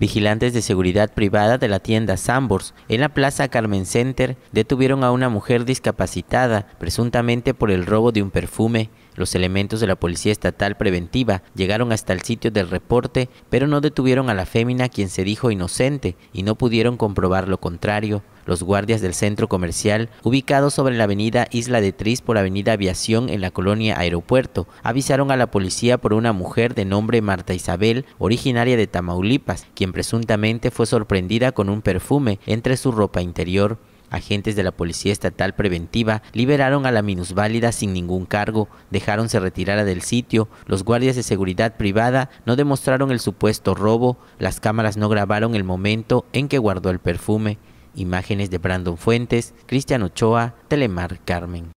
Vigilantes de seguridad privada de la tienda Sambors en la Plaza Carmen Center detuvieron a una mujer discapacitada presuntamente por el robo de un perfume. Los elementos de la Policía Estatal Preventiva llegaron hasta el sitio del reporte, pero no detuvieron a la fémina quien se dijo inocente y no pudieron comprobar lo contrario. Los guardias del centro comercial, ubicados sobre la avenida Isla de Tris por avenida Aviación en la colonia Aeropuerto, avisaron a la policía por una mujer de nombre Marta Isabel, originaria de Tamaulipas, quien presuntamente fue sorprendida con un perfume entre su ropa interior. Agentes de la Policía Estatal Preventiva liberaron a la minusválida sin ningún cargo, dejaron se retirara del sitio, los guardias de seguridad privada no demostraron el supuesto robo, las cámaras no grabaron el momento en que guardó el perfume. Imágenes de Brandon Fuentes, Cristian Ochoa, Telemar Carmen.